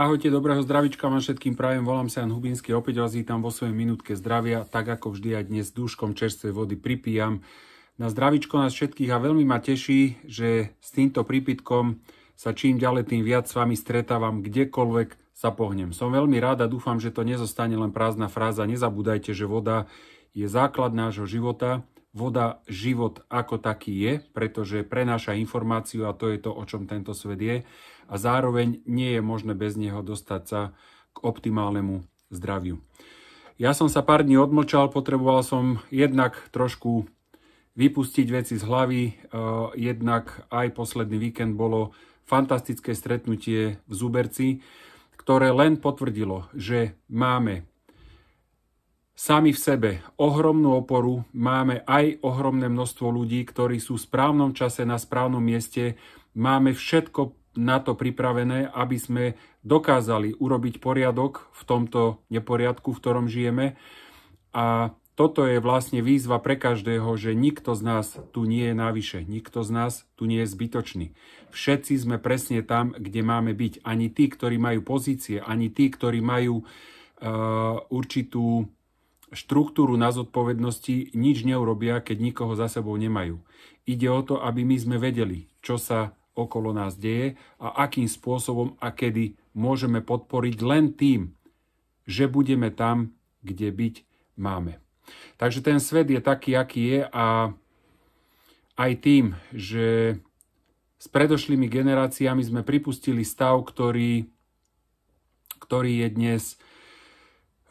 Ahojte, dobrého zdravička vám všetkým prajem, volám sa Jan Hubinský, opäť vás vítam vo svojej minútke zdravia, tak ako vždy aj dnes dúškom čerstvej vody pripijam. Na zdravičko nás všetkých a veľmi ma teší, že s týmto prípitkom sa čím ďalej tým viac s vami stretávam, kdekoľvek sa pohnem. Som veľmi rád a dúfam, že to nezostane len prázdna fráza. Nezabúdajte, že voda je základ nášho života, voda život ako taký je, pretože prenáša informáciu a to je to, o čom tento svet je a zároveň nie je možné bez neho dostať sa k optimálnemu zdraviu. Ja som sa pár dní odmlčal, potreboval som jednak trošku vypustiť veci z hlavy, e, jednak aj posledný víkend bolo fantastické stretnutie v Zuberci, ktoré len potvrdilo, že máme sami v sebe ohromnú oporu, máme aj ohromné množstvo ľudí, ktorí sú v správnom čase na správnom mieste, máme všetko na to pripravené, aby sme dokázali urobiť poriadok v tomto neporiadku, v ktorom žijeme. A toto je vlastne výzva pre každého, že nikto z nás tu nie je navyše, nikto z nás tu nie je zbytočný. Všetci sme presne tam, kde máme byť. Ani tí, ktorí majú pozície, ani tí, ktorí majú uh, určitú štruktúru na zodpovednosti, nič neurobia, keď nikoho za sebou nemajú. Ide o to, aby my sme vedeli, čo sa okolo nás deje a akým spôsobom a kedy môžeme podporiť len tým, že budeme tam, kde byť máme. Takže ten svet je taký, aký je a aj tým, že s predošlými generáciami sme pripustili stav, ktorý, ktorý je dnes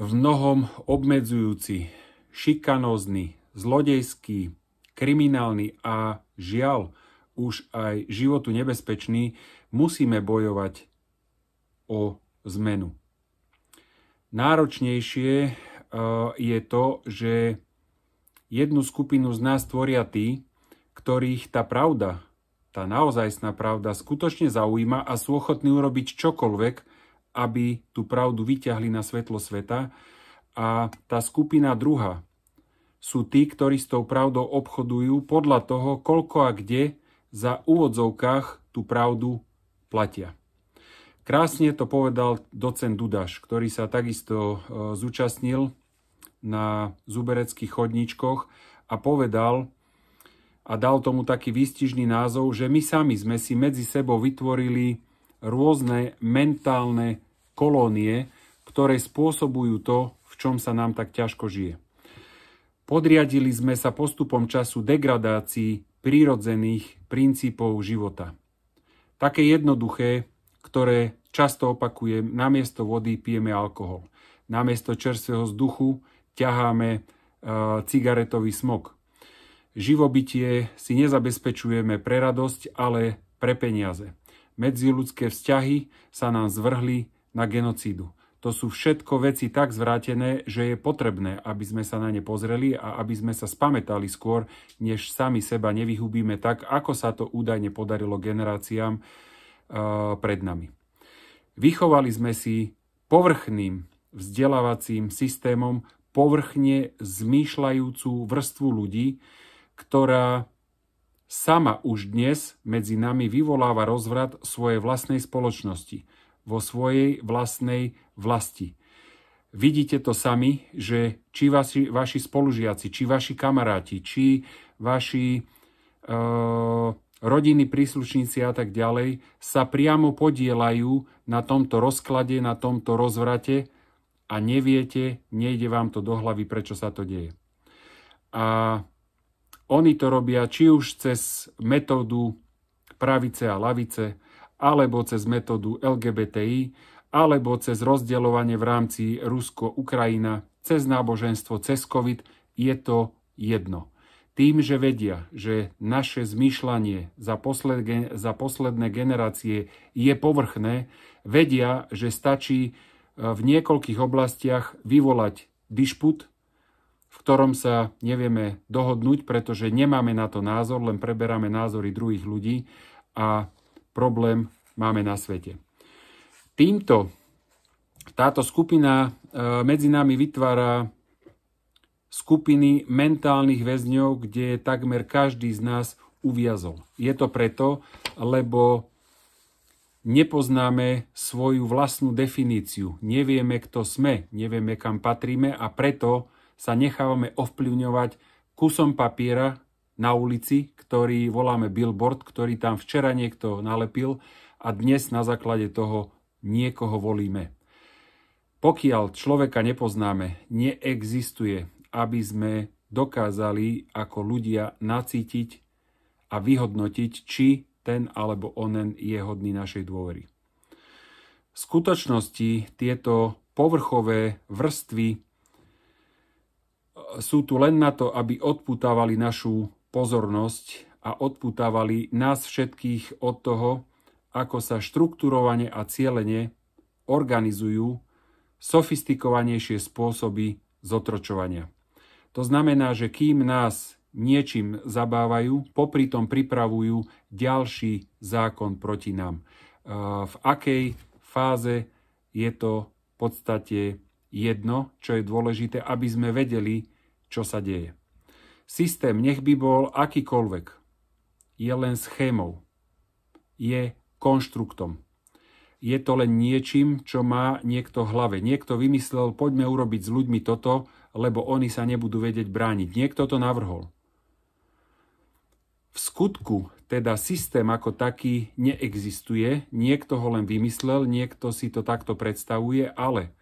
v mnohom obmedzujúci, šikanózny, zlodejský, kriminálny a žiaľ, už aj životu nebezpečný, musíme bojovať o zmenu. Náročnejšie e, je to, že jednu skupinu z nás tvoria tí, ktorých tá pravda, tá naozajstná pravda skutočne zaujíma a sú ochotní urobiť čokoľvek, aby tú pravdu vyťahli na svetlo sveta. A tá skupina druhá sú tí, ktorí s tou pravdou obchodujú podľa toho, koľko a kde za úvodzovkách tú pravdu platia. Krásne to povedal docent Dudaš, ktorý sa takisto e, zúčastnil na zubereckých chodníčkoch a povedal a dal tomu taký výstižný názov, že my sami sme si medzi sebou vytvorili rôzne mentálne kolónie, ktoré spôsobujú to, v čom sa nám tak ťažko žije. Podriadili sme sa postupom času degradácii prírodzených princípov života. Také jednoduché, ktoré často opakujem, namiesto vody pijeme alkohol, namiesto čerstvého vzduchu ťaháme e, cigaretový smog. Živobytie si nezabezpečujeme pre radosť, ale pre peniaze. Medziludské vzťahy sa nám zvrhli na genocídu. To sú všetko veci tak zvrátené, že je potrebné, aby sme sa na ne pozreli a aby sme sa spametali skôr, než sami seba nevyhubíme tak, ako sa to údajne podarilo generáciám e, pred nami. Vychovali sme si povrchným vzdelávacím systémom povrchne zmýšľajúcu vrstvu ľudí, ktorá sama už dnes medzi nami vyvoláva rozvrat svojej vlastnej spoločnosti, vo svojej vlastnej vlasti. Vidíte to sami, že či vaši, vaši spolužiaci, či vaši kamaráti, či vaši e, rodiny, príslušníci a tak ďalej sa priamo podielajú na tomto rozklade, na tomto rozvrate a neviete, nejde vám to do hlavy, prečo sa to deje. A oni to robia či už cez metódu pravice a lavice, alebo cez metódu LGBTI, alebo cez rozdielovanie v rámci Rusko-Ukrajina, cez náboženstvo, cez COVID, je to jedno. Tým, že vedia, že naše zmýšľanie za, posled, za posledné generácie je povrchné, vedia, že stačí e, v niekoľkých oblastiach vyvolať dišput, v ktorom sa nevieme dohodnúť, pretože nemáme na to názor, len preberáme názory druhých ľudí a problém máme na svete týmto táto skupina e, medzi nami vytvára skupiny mentálnych väzňov, kde takmer každý z nás uviazol. Je to preto, lebo nepoznáme svoju vlastnú definíciu, nevieme, kto sme, nevieme, kam patríme a preto sa nechávame ovplyvňovať kusom papiera na ulici, ktorý voláme billboard, ktorý tam včera niekto nalepil a dnes na základe toho niekoho volíme. Pokiaľ človeka nepoznáme, neexistuje, aby sme dokázali ako ľudia nacítiť a vyhodnotiť, či ten alebo onen je hodný našej dôvery. V skutočnosti tieto povrchové vrstvy e, sú tu len na to, aby odputávali našu pozornosť a odputávali nás všetkých od toho, ako sa štruktúrovanie a cieľenie organizujú sofistikovanejšie spôsoby zotročovania. To znamená, že kým nás niečím zabávajú, popri tom pripravujú ďalší zákon proti nám. E, v akej fáze je to v podstate jedno, čo je dôležité, aby sme vedeli, čo sa deje. Systém, nech by bol akýkoľvek, je len schémou. Je konštruktom. Je to len niečím, čo má niekto v hlave. Niekto vymyslel, poďme urobiť s ľuďmi toto, lebo oni sa nebudú vedieť brániť. Niekto to navrhol. V skutku teda systém ako taký neexistuje, niekto ho len vymyslel, niekto si to takto predstavuje, ale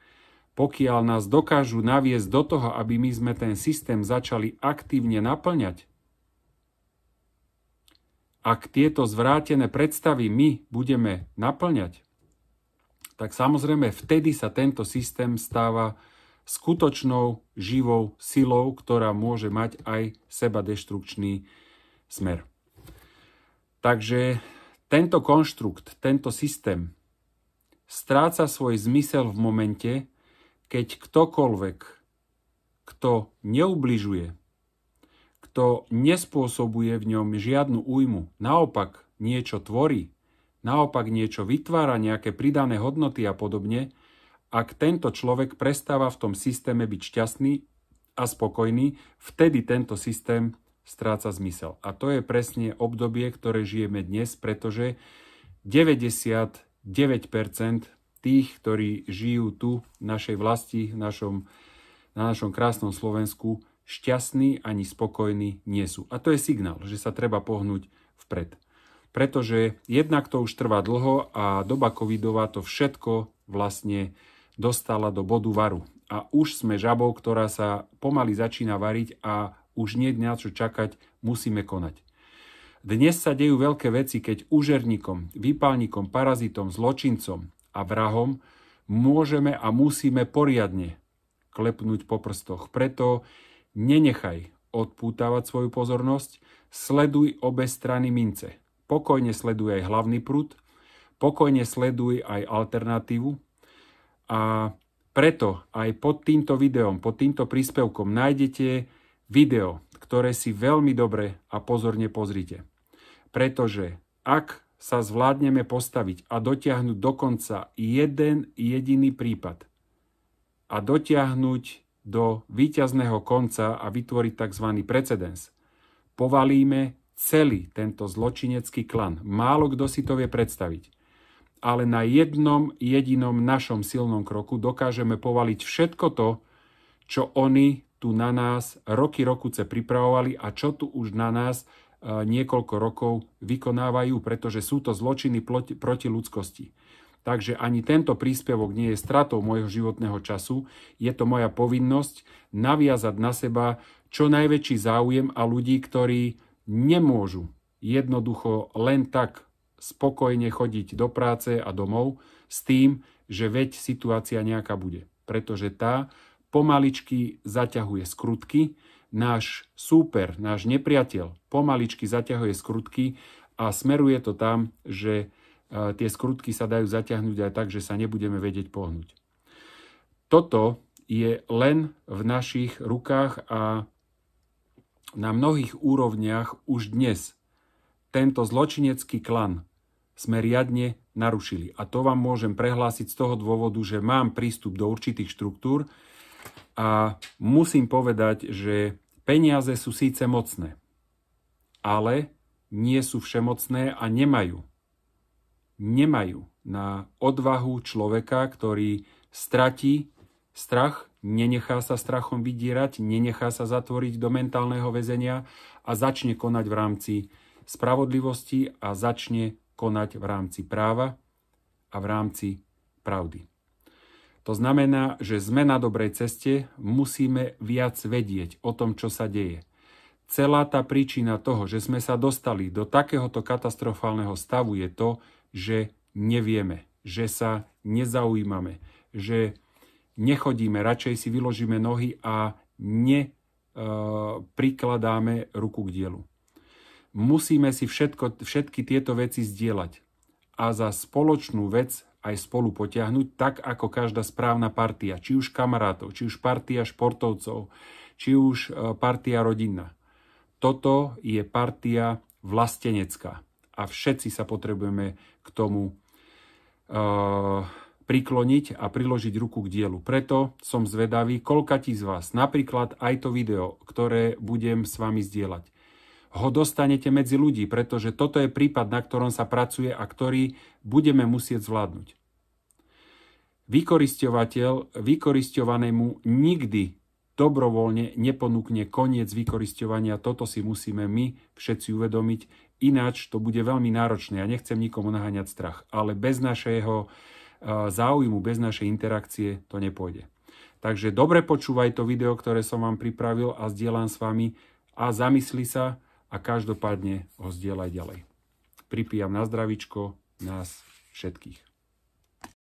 pokiaľ nás dokážu naviesť do toho, aby my sme ten systém začali aktívne naplňať, ak tieto zvrátené predstavy my budeme naplňať, tak samozrejme vtedy sa tento systém stáva skutočnou živou silou, ktorá môže mať aj seba deštrukčný smer. Takže tento konštrukt, tento systém stráca svoj zmysel v momente, keď ktokoľvek, kto neubližuje, to nespôsobuje v ňom žiadnu újmu. Naopak niečo tvorí, naopak niečo vytvára, nejaké pridané hodnoty a podobne, ak tento človek prestáva v tom systéme byť šťastný a spokojný, vtedy tento systém stráca zmysel. A to je presne obdobie, ktoré žijeme dnes, pretože 99% tých, ktorí žijú tu v našej vlasti, v našom, na našom krásnom Slovensku, šťastní ani spokojní nie sú. A to je signál, že sa treba pohnúť vpred. Pretože jednak to už trvá dlho a doba covidová to všetko vlastne dostala do bodu varu. A už sme žabou, ktorá sa pomaly začína variť a už nie na čo čakať, musíme konať. Dnes sa dejú veľké veci, keď úžerníkom, výpalníkom, parazitom, zločincom a vrahom môžeme a musíme poriadne klepnúť po prstoch. Preto Nenechaj odpútavať svoju pozornosť, sleduj obe strany mince. Pokojne sleduj aj hlavný prúd, pokojne sleduj aj alternatívu a preto aj pod týmto videom, pod týmto príspevkom nájdete video, ktoré si veľmi dobre a pozorne pozrite. Pretože ak sa zvládneme postaviť a dotiahnuť dokonca jeden jediný prípad a dotiahnuť do výťazného konca a vytvoriť tzv. precedens. Povalíme celý tento zločinecký klan. Málo kto si to vie predstaviť. Ale na jednom jedinom našom silnom kroku dokážeme povaliť všetko to, čo oni tu na nás roky rokuce pripravovali a čo tu už na nás e, niekoľko rokov vykonávajú, pretože sú to zločiny proti ľudskosti. Takže ani tento príspevok nie je stratou môjho životného času, je to moja povinnosť naviazať na seba čo najväčší záujem a ľudí, ktorí nemôžu jednoducho len tak spokojne chodiť do práce a domov s tým, že veď situácia nejaká bude. Pretože tá pomaličky zaťahuje skrutky, náš súper, náš nepriateľ pomaličky zaťahuje skrutky a smeruje to tam, že tie skrutky sa dajú zaťahnuť aj tak, že sa nebudeme vedieť pohnúť. Toto je len v našich rukách a na mnohých úrovniach už dnes tento zločinecký klan sme riadne narušili. A to vám môžem prehlásiť z toho dôvodu, že mám prístup do určitých štruktúr a musím povedať, že peniaze sú síce mocné, ale nie sú všemocné a nemajú nemajú na odvahu človeka, ktorý stratí strach, nenechá sa strachom vydierať, nenechá sa zatvoriť do mentálneho väzenia a začne konať v rámci spravodlivosti a začne konať v rámci práva a v rámci pravdy. To znamená, že sme na dobrej ceste, musíme viac vedieť o tom, čo sa deje. Celá tá príčina toho, že sme sa dostali do takéhoto katastrofálneho stavu je to, že nevieme, že sa nezaujímame, že nechodíme, radšej si vyložíme nohy a neprikladáme e, ruku k dielu. Musíme si všetko, všetky tieto veci zdieľať a za spoločnú vec aj spolu potiahnuť, tak ako každá správna partia, či už kamarátov, či už partia športovcov, či už e, partia rodinná. Toto je partia vlastenecká a všetci sa potrebujeme k tomu uh, prikloniť a priložiť ruku k dielu. Preto som zvedavý, koľka ti z vás, napríklad aj to video, ktoré budem s vami zdieľať, ho dostanete medzi ľudí, pretože toto je prípad, na ktorom sa pracuje a ktorý budeme musieť zvládnuť. Vykoristovateľ vykoristovanému nikdy dobrovoľne neponúkne koniec vykoristovania. Toto si musíme my všetci uvedomiť. Ináč to bude veľmi náročné. Ja nechcem nikomu naháňať strach, ale bez našeho e, záujmu, bez našej interakcie to nepôjde. Takže dobre počúvaj to video, ktoré som vám pripravil a zdieľam s vami a zamysli sa a každopádne ho zdieľaj ďalej. Pripijam na zdravičko nás všetkých.